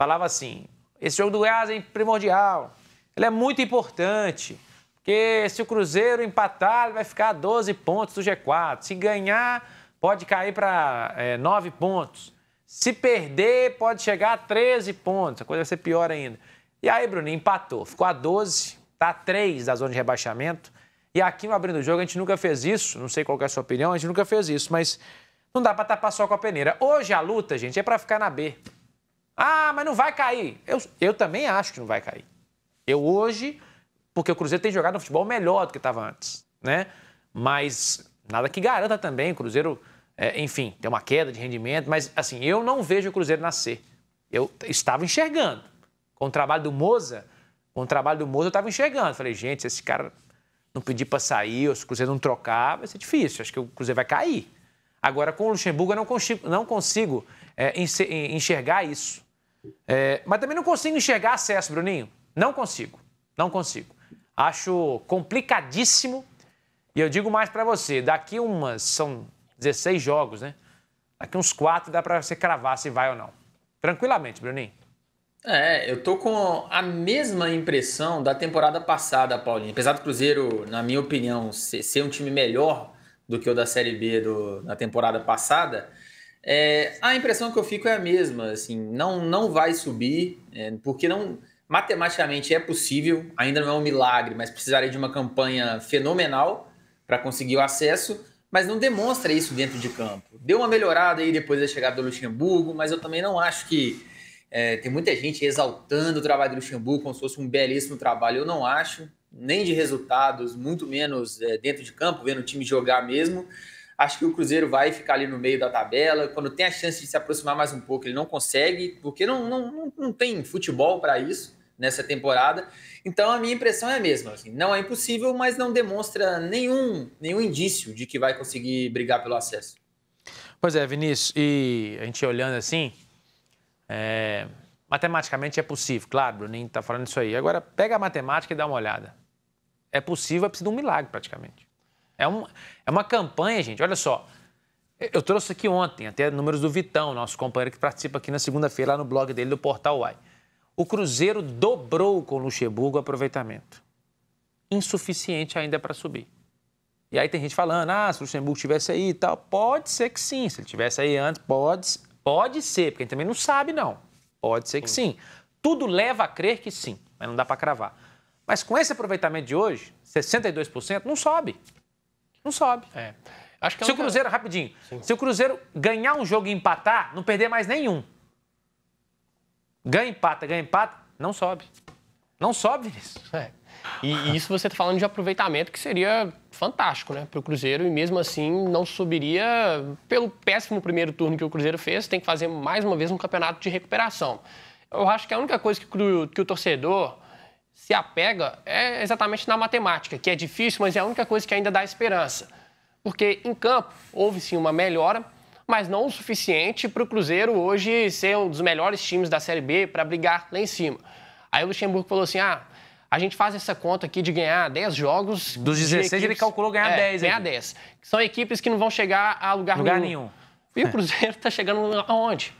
falava assim: esse jogo do Goiás é primordial, ele é muito importante, porque se o Cruzeiro empatar, ele vai ficar a 12 pontos do G4. Se ganhar, pode cair para é, 9 pontos. Se perder, pode chegar a 13 pontos. A coisa vai ser pior ainda. E aí, Bruno, empatou. Ficou a 12, tá a 3 da zona de rebaixamento. E aqui no Abrindo o Jogo, a gente nunca fez isso. Não sei qual é a sua opinião, a gente nunca fez isso, mas não dá para tapar só com a peneira. Hoje a luta, gente, é para ficar na B. Ah, mas não vai cair. Eu, eu também acho que não vai cair. Eu hoje, porque o Cruzeiro tem jogado no futebol melhor do que estava antes, né? Mas nada que garanta também. O Cruzeiro, é, enfim, tem uma queda de rendimento, mas assim, eu não vejo o Cruzeiro nascer. Eu estava enxergando. Com o trabalho do Moza, com o trabalho do Moza, eu estava enxergando. Falei, gente, se esse cara não pedir para sair, ou se o Cruzeiro não trocar, vai ser difícil. Acho que o Cruzeiro vai cair. Agora, com o Luxemburgo, eu não consigo, não consigo é, enxergar isso. É, mas também não consigo enxergar acesso, Bruninho. Não consigo. Não consigo. Acho complicadíssimo. E eu digo mais para você: daqui umas, são 16 jogos, né? Daqui uns 4 dá para você cravar se vai ou não. Tranquilamente, Bruninho. É, eu tô com a mesma impressão da temporada passada, Paulinho. Apesar do Cruzeiro, na minha opinião, ser um time melhor do que o da Série B do, na temporada passada, é, a impressão que eu fico é a mesma, assim, não, não vai subir, é, porque não matematicamente é possível, ainda não é um milagre, mas precisaria de uma campanha fenomenal para conseguir o acesso, mas não demonstra isso dentro de campo. Deu uma melhorada aí depois da chegada do Luxemburgo, mas eu também não acho que é, tem muita gente exaltando o trabalho do Luxemburgo como se fosse um belíssimo trabalho. Eu não acho, nem de resultados, muito menos é, dentro de campo, vendo o time jogar mesmo. Acho que o Cruzeiro vai ficar ali no meio da tabela. Quando tem a chance de se aproximar mais um pouco, ele não consegue, porque não, não, não tem futebol para isso nessa temporada. Então a minha impressão é a mesma. Assim, não é impossível, mas não demonstra nenhum, nenhum indício de que vai conseguir brigar pelo acesso. Pois é, Vinícius, e a gente olhando assim, é, matematicamente é possível, claro, o Bruninho está falando isso aí. Agora, pega a matemática e dá uma olhada. É possível, é preciso de um milagre praticamente. É, um, é uma campanha, gente, olha só. Eu trouxe aqui ontem, até números do Vitão, nosso companheiro que participa aqui na segunda-feira, lá no blog dele do Portal Uai. O Cruzeiro dobrou com o Luxemburgo o aproveitamento. Insuficiente ainda para subir. E aí tem gente falando, ah, se o Luxemburgo estivesse aí e tal. Pode ser que sim, se ele estivesse aí antes, pode, pode ser, porque a gente também não sabe, não. Pode ser que sim. sim. Tudo leva a crer que sim, mas não dá para cravar. Mas com esse aproveitamento de hoje, 62%, não sobe. Não sobe. É. Acho que é se o Cruzeiro, cara. rapidinho, Sim. se o Cruzeiro ganhar um jogo e empatar, não perder mais nenhum. Ganha, empata, ganha, empata, não sobe. Não sobe, isso É. E, e isso você está falando de aproveitamento que seria fantástico, né, para o Cruzeiro. E mesmo assim não subiria pelo péssimo primeiro turno que o Cruzeiro fez. Tem que fazer mais uma vez um campeonato de recuperação. Eu acho que a única coisa que, que o torcedor se apega é exatamente na matemática, que é difícil, mas é a única coisa que ainda dá esperança. Porque em campo houve sim uma melhora, mas não o suficiente para o Cruzeiro hoje ser um dos melhores times da Série B para brigar lá em cima. Aí o Luxemburgo falou assim: ah, a gente faz essa conta aqui de ganhar 10 jogos. Dos 16, equipes, ele calculou ganhar é, 10. Ganhar aí. 10. São equipes que não vão chegar a lugar, lugar nenhum. nenhum. E o Cruzeiro está chegando aonde?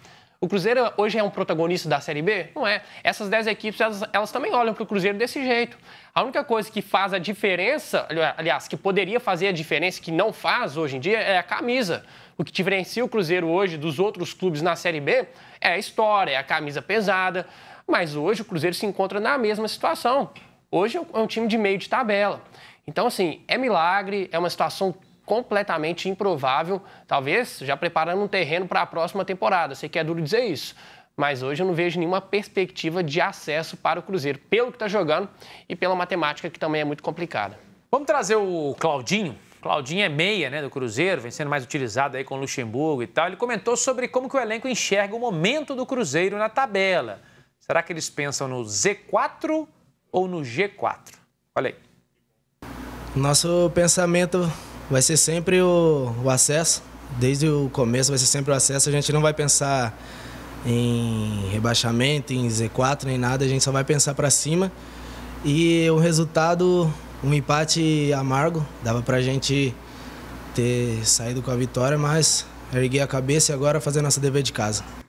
O Cruzeiro hoje é um protagonista da Série B? Não é. Essas 10 equipes, elas, elas também olham para o Cruzeiro desse jeito. A única coisa que faz a diferença, aliás, que poderia fazer a diferença, que não faz hoje em dia, é a camisa. O que diferencia o Cruzeiro hoje dos outros clubes na Série B é a história, é a camisa pesada. Mas hoje o Cruzeiro se encontra na mesma situação. Hoje é um é time de meio de tabela. Então, assim, é milagre, é uma situação completamente improvável, talvez já preparando um terreno para a próxima temporada. Sei que é duro dizer isso, mas hoje eu não vejo nenhuma perspectiva de acesso para o Cruzeiro, pelo que está jogando e pela matemática que também é muito complicada. Vamos trazer o Claudinho. Claudinho é meia né, do Cruzeiro, vem sendo mais utilizado aí com o Luxemburgo e tal. Ele comentou sobre como que o elenco enxerga o momento do Cruzeiro na tabela. Será que eles pensam no Z4 ou no G4? Olha aí. Nosso pensamento vai ser sempre o, o acesso. Desde o começo vai ser sempre o acesso. A gente não vai pensar em rebaixamento, em Z4, nem nada. A gente só vai pensar para cima. E o resultado, um empate amargo. Dava para a gente ter saído com a vitória, mas erguei a cabeça e agora fazer nosso dever de casa.